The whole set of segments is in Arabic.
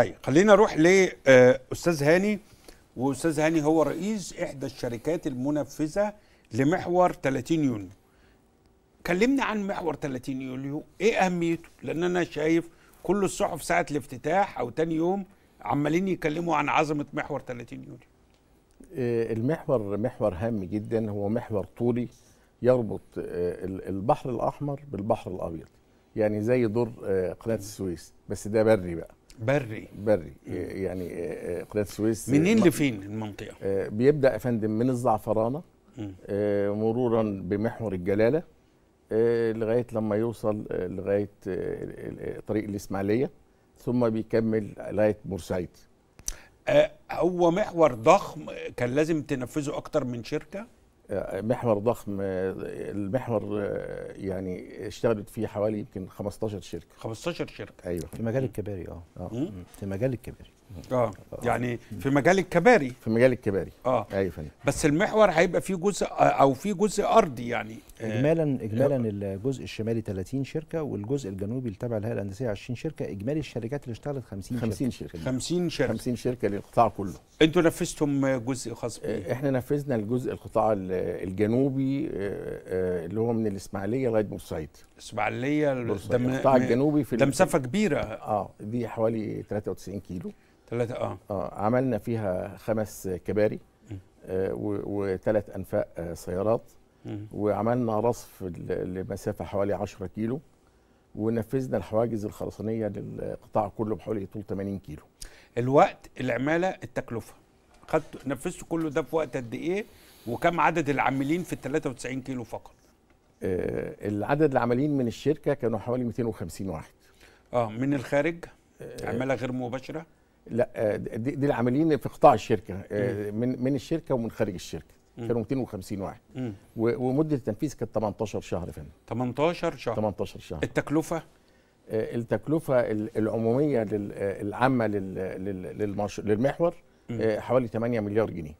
طيب خلينا نروح لاستاذ آه، هاني واستاذ هاني هو رئيس احدى الشركات المنفذه لمحور 30 يونيو كلمني عن محور 30 يوليو ايه اهميته لان انا شايف كل الصحف ساعه الافتتاح او تاني يوم عمالين يتكلموا عن عظمه محور 30 يوليو آه، المحور محور هام جدا هو محور طولي يربط آه، البحر الاحمر بالبحر الابيض يعني زي دور قناه السويس بس ده بري بقى بري بري إيه، يعني إيه، إيه، قناه السويس منين لفين المنطقه؟ بيبدا يا فندم من الزعفرانه مرورا بمحور الجلاله لغايه لما يوصل لغايه طريق الاسماعيليه ثم بيكمل لغايه بورسعيد. آه، هو محور ضخم كان لازم تنفذه اكتر من شركه؟ محور ضخم المحور يعني اشتغلت فيه حوالي يمكن 15 شركه 15 شركه ايوه في مجال الكباري اه في مجال الكباري اه يعني في مجال الكباري في مجال الكباري اه ايوه فندم بس المحور هيبقى فيه جزء او في جزء ارضي يعني اجمالا آه. اجمالا الجزء الشمالي 30 شركه والجزء الجنوبي اللي تابع للهيئه الهندسيه 20 شركه اجمالي الشركات اللي اشتغلت 50 50 شركه 50 شركه 50 شركه للقطاع كله انتوا نفذتم جزء خاص بيه آه، احنا نفذنا الجزء القطاع الجنوبي آه، اللي هو من الاسماعيليه لغايه بورسعيد الاسماعيليه القطاع الجنوبي في ده مسافه كبيره اه دي حوالي 93 كيلو ثلاثة اه اه عملنا فيها خمس كباري آه وثلاث انفاق آه سيارات وعملنا رصف لمسافه حوالي 10 كيلو ونفذنا الحواجز الخرسانيه للقطاع كله بحوالي طول 80 كيلو الوقت العماله التكلفه خدت نفذت كله ده في وقت قد ايه وكم عدد العاملين في ال 93 كيلو فقط آه العدد العاملين من الشركه كانوا حوالي 250 واحد اه من الخارج آه، عماله غير مباشره لا آه، دي, دي العاملين في قطاع الشركه آه، من من الشركه ومن خارج الشركه كانوا 250 واحد ومده التنفيذ كانت 18 شهر فين 18 شهر 18 شهر التكلفه آه، التكلفه العموميه العامه للمحور حوالي 8 مليار جنيه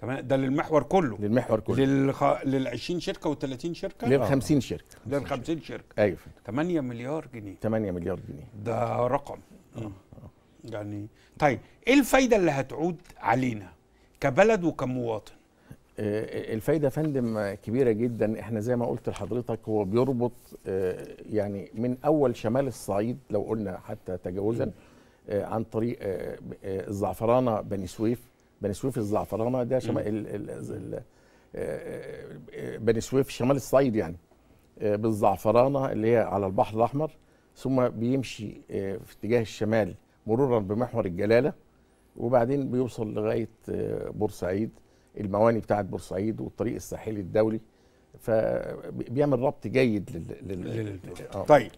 تمام ده للمحور كله للمحور كله للخ... لل 20 شركه وال30 شركه لل 50 شركه لل 50 شركه ايوه 8 مليار جنيه 8 مليار جنيه ده رقم آه. يعني طيب ايه الفايده اللي هتعود علينا كبلد وكمواطن آه، آه، الفايده فندم كبيره جدا احنا زي ما قلت لحضرتك هو بيربط آه، يعني من اول شمال الصعيد لو قلنا حتى تجاوزا عن طريق الزعفرانه بني سويف بني سويف الزعفرانه ده شمال بني سويف شمال الصعيد يعني بالزعفرانه اللي هي على البحر الاحمر ثم بيمشي في اتجاه الشمال مرورا بمحور الجلاله وبعدين بيوصل لغايه آه، بورسعيد المواني بتاعت بورسعيد والطريق الساحلي الدولي فبيعمل ربط جيد لل, لل... لل... آه. طيب